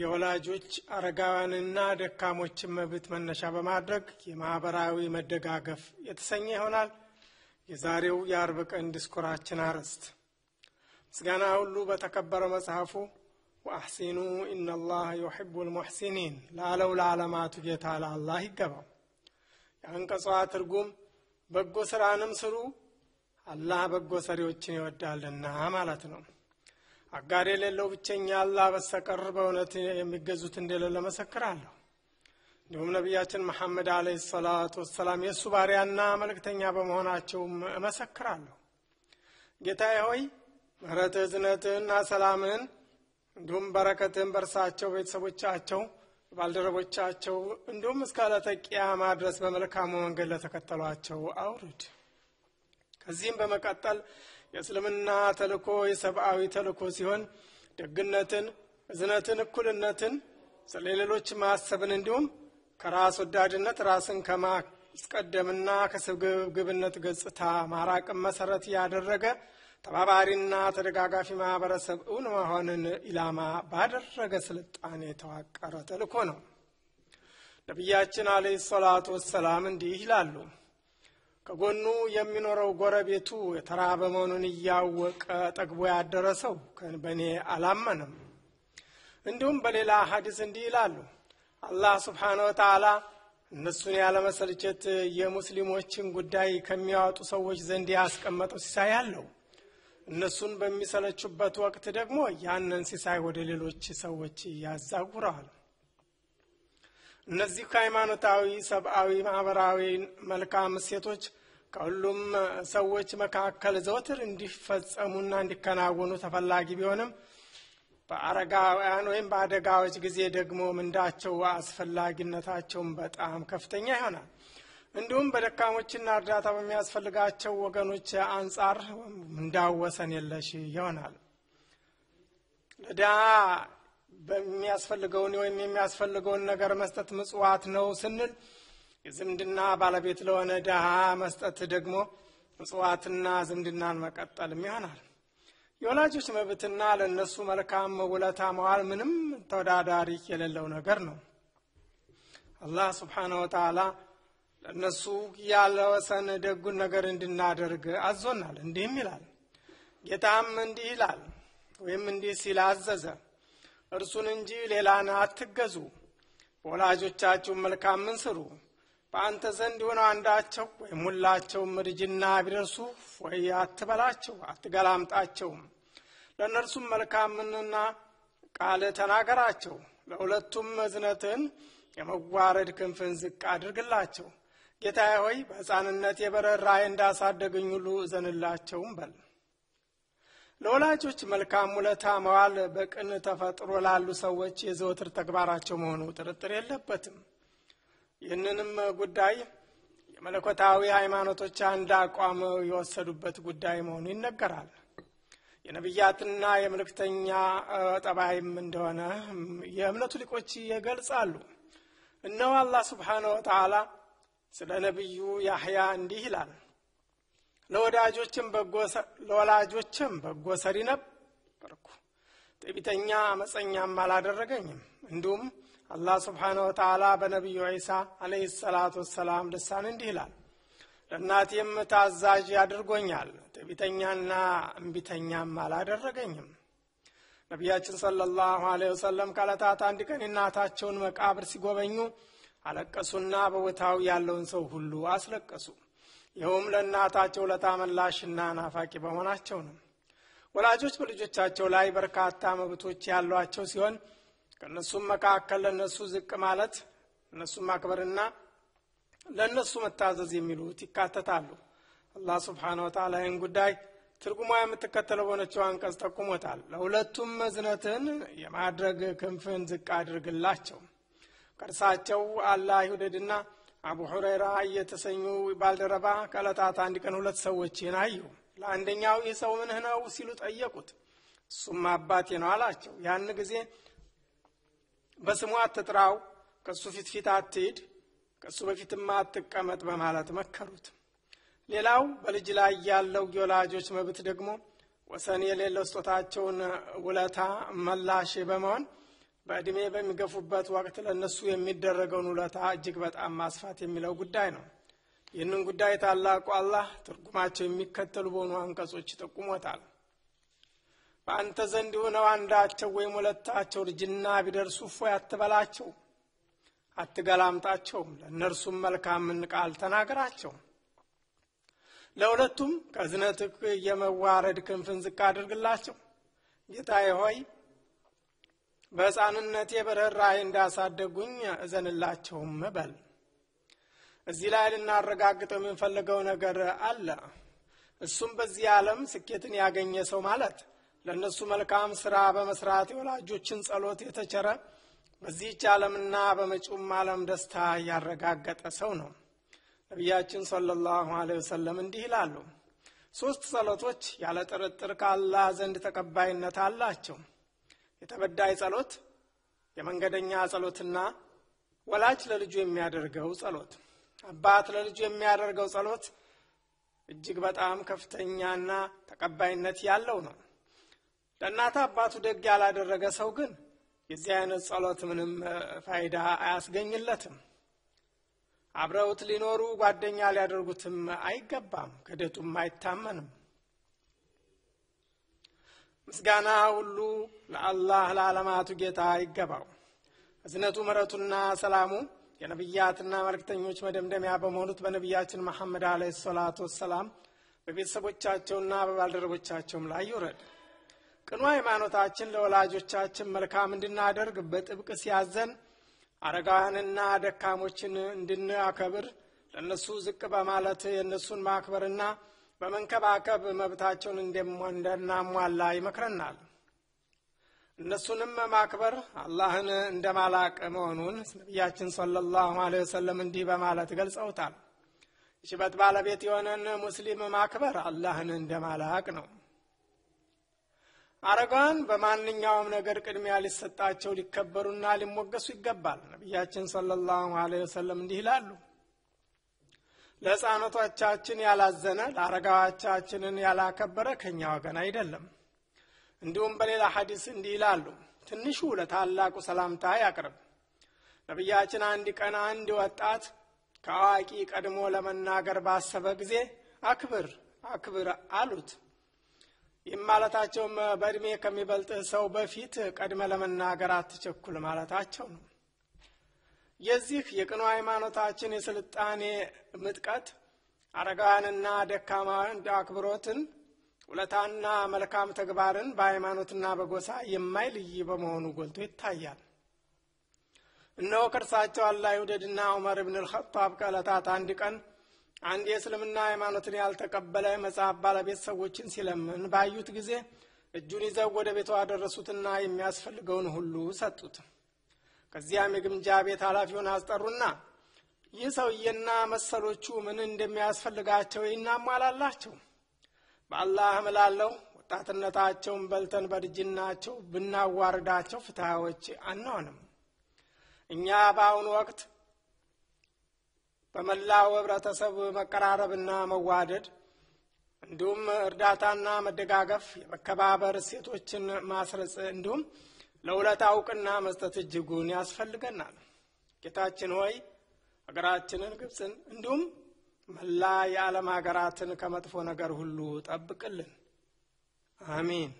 የወላጆች አረጋውያንና ደካሞችን መብት መነሻ በማድረግ የማህበራዊ መደጋገፍ የተሰኘ ይሆናል የዛሬው የአርብ ቀን ዲስኩራችን አርዕስት። ምስጋና ሁሉ በተከበረ መጽሐፉ ወአሕሲኑ ኢነላህ ዩሕቡ ልሙሕሲኒን ላለው ለዓለማቱ ጌታ ለአላህ ይገባው። የአንቀጿ ትርጉም በጎ ስራንም ስሩ አላህ በጎ ሰሪዎችን ይወዳልና ማለት ነው። አጋር የሌለው ብቸኛ አላህ በስተቀር በእውነት የሚገዙት እንደሌለ መሰክራለሁ። እንዲሁም ነቢያችን መሐመድ አለ ሰላቱ ወሰላም የእሱ ባሪያና መልእክተኛ በመሆናቸውም እመሰክራለሁ። ጌታዬ ሆይ ምህረት እዝነትህና ሰላምህን እንዲሁም በረከትህን በእርሳቸው፣ ቤተሰቦቻቸው፣ ባልደረቦቻቸው እንዲሁም እስከ ዕለተ ድረስ በመልካሙ መንገድ ለተከተሏቸው አውርድ። ከዚህም በመቀጠል የእስልምና ተልኮ የሰብአዊ ተልኮ ሲሆን ደግነትን፣ እዝነትን፣ እኩልነትን፣ ስለሌሎች ማሰብን እንዲሁም ከራስ ወዳድነት ራስን ከማስቀደምና ከስግብግብነት ገጽታ ማራቅን መሰረት ያደረገ ተባባሪና ተደጋጋፊ ማህበረሰብ እውን መሆንን ኢላማ ባደረገ ስልጣኔ የተዋቀረ ተልኮ ነው። ነቢያችን አለይሂ ሰላቱ ወሰላም እንዲህ ይላሉ። ከጎኑ የሚኖረው ጎረቤቱ የተራበ መሆኑን እያወቀ ጠግቦ ያደረ ሰው በእኔ አላመነም። እንዲሁም በሌላ ሀዲስ እንዲህ ይላሉ፣ አላህ ስብሓነ ወተዓላ እነሱን ያለመሰልቸት የሙስሊሞችን ጉዳይ ከሚያወጡ ሰዎች ዘንድ ያስቀመጠው ሲሳይ አለው። እነሱን በሚሰለቹበት ወቅት ደግሞ ያንን ሲሳይ ወደ ሌሎች ሰዎች ያዛጉረዋል። እነዚህ ሃይማኖታዊ፣ ሰብአዊ፣ ማህበራዊ መልካም እሴቶች ከሁሉም ሰዎች መካከል ዘወትር እንዲፈጸሙና እንዲከናወኑ ተፈላጊ ቢሆንም በአረጋውያን ወይም በአደጋዎች ጊዜ ደግሞ ምንዳቸው አስፈላጊነታቸውን በጣም ከፍተኛ ይሆናል። እንዲሁም በደካሞችና እርዳታ በሚያስፈልጋቸው ወገኖች አንጻር ምንዳው ወሰን የለሽ ይሆናል። ለድሃ በሚያስፈልገውን ወይም የሚያስፈልገውን ነገር መስጠት ምጽዋት ነው ስንል የዝምድና ባለቤት ለሆነ ድሃ መስጠት ደግሞ ምጽዋትና ዝምድናን መቀጠልም ይሆናል። የወላጆች መብትና ለእነሱ መልካም ውለታ መዋል ምንም ተወዳዳሪ የሌለው ነገር ነው። አላህ ስብሓን ወተላ ለእነሱ ያለወሰን ደጉን ነገር እንድናደርግ አዞናል። እንዲህም ይላል ጌታም እንዲህ ይላል ወይም እንዲህ ሲል አዘዘ እርሱን እንጂ ሌላን አትገዙ። መልካም ምን ስሩ። በአንተ ዘንድ የሆነው አንዳቸው ወይም ሁላቸውም እርጅና ቢደርሱ ወይ አትበላቸው፣ አትገላምጣቸውም። ለእነርሱም መልካምንና ቃል ተናገራቸው። ለሁለቱም መዝነትን የመዋረድ ክንፍን ዝቅ አድርግላቸው። ጌታዬ ሆይ በሕፃንነት የበረራዬ እንዳሳደገኝ ሁሉ እዘንላቸውም በል። ለወላጆች መልካም ውለታ መዋል በቅን ተፈጥሮ ላሉ ሰዎች የዘወትር ተግባራቸው መሆኑ ጥርጥር የለበትም። ይህንንም ጉዳይ የመለኮታዊ ሃይማኖቶች አንድ አቋም የወሰዱበት ጉዳይ መሆኑ ይነገራል። የነቢያትና የመልእክተኛ ጠባይም እንደሆነ የእምነቱ ሊቆች ይገልጻሉ። እነሆ አላህ ሱብሓነሁ ወተዓላ ስለ ነቢዩ ያህያ እንዲህ ይላል ለወዳጆችም በጎ ለወላጆችም በጎ ሰሪ ነበርኩ። ጥቢተኛ አመፀኛም አላደረገኝም። እንዲሁም አላህ ስብሓን ወተላ በነቢዩ ዒሳ አለህ ሰላት ወሰላም ልሳን እንዲህ ይላል፣ ለእናቴም ታዛዥ አድርጎኛል፣ ጥቢተኛና እምቢተኛም አላደረገኝም። ነቢያችን ሰለላሁ አለ ወሰለም ካለታት አንድ ቀን እናታቸውን መቃብር ሲጎበኙ አለቀሱና በቦታው ያለውን ሰው ሁሉ አስለቀሱ። ይኸውም ለእናታቸው ለታመላሽና ናፋቂ በመሆናቸው ነው። ወላጆች በልጆቻቸው ላይ በርካታ መብቶች ያሏቸው ሲሆን ከእነሱም መካከል ለእነሱ ዝቅ ማለት፣ እነሱም ማክበርና ለእነሱ መታዘዝ የሚሉት ይካተታሉ። አላህ ስብሓን ወታላ ይህን ጉዳይ ትርጉሟ የምትከተለው በሆነችው አንቀጽ ጠቁሞታል። ለሁለቱም መዝነትን የማድረግ ክንፍን ዝቅ አድርግላቸው ከእርሳቸው አላህ ይውደድና አቡ ሁረይራ እየተሰኙ ባልደረባ ከዕለታት አንድ ቀን ሁለት ሰዎችን አዩ። ለአንደኛው ይህ ሰው ምንህ ነው ሲሉ ጠየቁት። እሱም አባቴ ነው አላቸው። ያን ጊዜ በስሙ አትጥራው፣ ከእሱ ፊት ፊት አትሂድ፣ ከእሱ በፊትማ አትቀመጥ በማለት መከሩት። ሌላው በልጅ ላይ ያለው የወላጆች መብት ደግሞ ወሰን የሌለው ስጦታቸውን ውለታ መላሽ በመሆን በእድሜ በሚገፉበት ወቅት ለእነሱ የሚደረገውን ውለታ እጅግ በጣም ማስፋት የሚለው ጉዳይ ነው። ይህንን ጉዳይ ታላቁ አላህ ትርጉማቸው የሚከተሉ በሆኑ አንቀጾች ይጠቁሞታል። በአንተ ዘንድ የሆነው አንዳቸው ወይም ሁለታቸው እርጅና ቢደርሱ እፎይ አትበላቸው፣ አትገላምጣቸውም፣ ለእነርሱም መልካምን ቃል ተናገራቸው። ለሁለቱም ከዝነትክ የመዋረድ ክንፍን ዝቅ አድርግላቸው። ጌታ ሆይ በሕፃንነቴ በርኅራኄ እንዳሳደጉኝ እዘንላቸውም በል። እዚህ ላይ ልናረጋግጠው የምንፈልገው ነገር አለ። እሱም በዚህ ዓለም ስኬትን ያገኘ ሰው ማለት ለእነሱ መልካም ስራ በመስራት የወላጆችን ጸሎት የተቸረ በዚህች ዓለምና በመጪውም ዓለም ደስታ ያረጋገጠ ሰው ነው። ነቢያችን ሰለላሁ ዐለይሂ ወሰለም እንዲህ ይላሉ፣ ሦስት ጸሎቶች ያለ ጥርጥር ካላህ ዘንድ ተቀባይነት አላቸው። የተበዳይ ጸሎት፣ የመንገደኛ ጸሎትና ወላጅ ለልጁ የሚያደርገው ጸሎት፣ አባት ለልጁ የሚያደርገው ጸሎት እጅግ በጣም ከፍተኛና ተቀባይነት ያለው ነው። ለእናት አባቱ ደግ ያላደረገ ሰው ግን የዚህ አይነት ጸሎት ምንም ፋይዳ አያስገኝለትም። አብረውት ሊኖሩ ጓደኛ ሊያደርጉትም አይገባም፣ ክደቱም አይታመንም። ምስጋና ሁሉ ለአላህ ለዓለማቱ ጌታ ይገባው። እዝነቱ ምረቱና ሰላሙ የነቢያትና መልክተኞች መደምደሚያ በመሆኑት በነቢያችን መሐመድ አለ ሰላቱ ወሰላም በቤተሰቦቻቸውና በባልደረቦቻቸውም ላይ ይውረድ። ቅኑ ሃይማኖታችን ለወላጆቻችን መልካም እንድናደርግ በጥብቅ ሲያዘን፣ አረጋውያንና ደካሞችን እንድናከብር ለእነሱ ዝቅ በማለት የእነሱን ማክበርና በመንከባከብ መብታቸውን እንደናሟላ ይመክረናል። እነሱንም ማክበር አላህን እንደ ማላቅ መሆኑን ነቢያችን ሰለላሁ ዐለይሂ ወሰለም እንዲህ በማለት ገልጸውታል። ሽበት ባለቤት የሆነን ሙስሊም ማክበር አላህን እንደ ማላቅ ነው። አረጋውያን በማንኛውም ነገር ቅድሚያ ሊሰጣቸው ሊከበሩና ሊሞገሱ ይገባል። ነቢያችን ሰለላሁ ዐለይሂ ወሰለም እንዲህ ይላሉ። ለሕፃኖቶቻችን ያላዘነ ለአረጋዎቻችንን ያላከበረ ከእኛ ወገን አይደለም። እንዲሁም በሌላ ሐዲስ እንዲህ ይላሉ፣ ትንሹ ለታላቁ ሰላምታ ያቅርብ። ነቢያችን አንድ ቀን አንድ ወጣት ከአዋቂ ቀድሞ ለመናገር ባሰበ ጊዜ አክብር አክብር አሉት። ይህም ማለታቸውም በእድሜ ከሚበልጥህ ሰው በፊት ቀድመ ለመናገር አትቸኩል ማለታቸው ነው። የዚህ የቅኖ ሃይማኖታችን የስልጣኔ ምጥቀት አረጋውያንና ደካማውያን አክብሮትን፣ ውለታና መልካም ተግባርን በሃይማኖትና በጎሳ የማይልይ በመሆኑ ጎልቶ ይታያል። እነሆ ከእርሳቸው አላ ይውደድና ዑመር ብን ልኸጣብ ከዕለታት አንድ ቀን አንድ የእስልምና ሃይማኖትን ያልተቀበለ መጽሐፍ ባለቤት ሰዎችን ሲለምን ባዩት ጊዜ እጁን ይዘው ወደ ቤቷ ደረሱትና የሚያስፈልገውን ሁሉ ሰጡት። ከዚያም የግምጃ ቤት ኃላፊውን አስጠሩና ይህ ሰውዬና መሰሎቹ ምን እንደሚያስፈልጋቸው ይናሟላላቸው በአላህ ምላለው ወጣትነታቸውን በልተን በድጅናቸው ብናዋርዳቸው ፍትሃዎች አንሆንም። እኛ በአሁኑ ወቅት በመላው ህብረተሰብ መቀራረብና መዋደድ እንዲሁም እርዳታና መደጋገፍ የመከባበር እሴቶችን ማስረጽ እንዲሁም ለውለታ እውቅና መስጠት እጅጉን ያስፈልገናል። ጌታችን ሆይ ሀገራችንን ግብፅን፣ እንዲሁም መላ የዓለም ሀገራትን ከመጥፎ ነገር ሁሉ ጠብቅልን። አሚን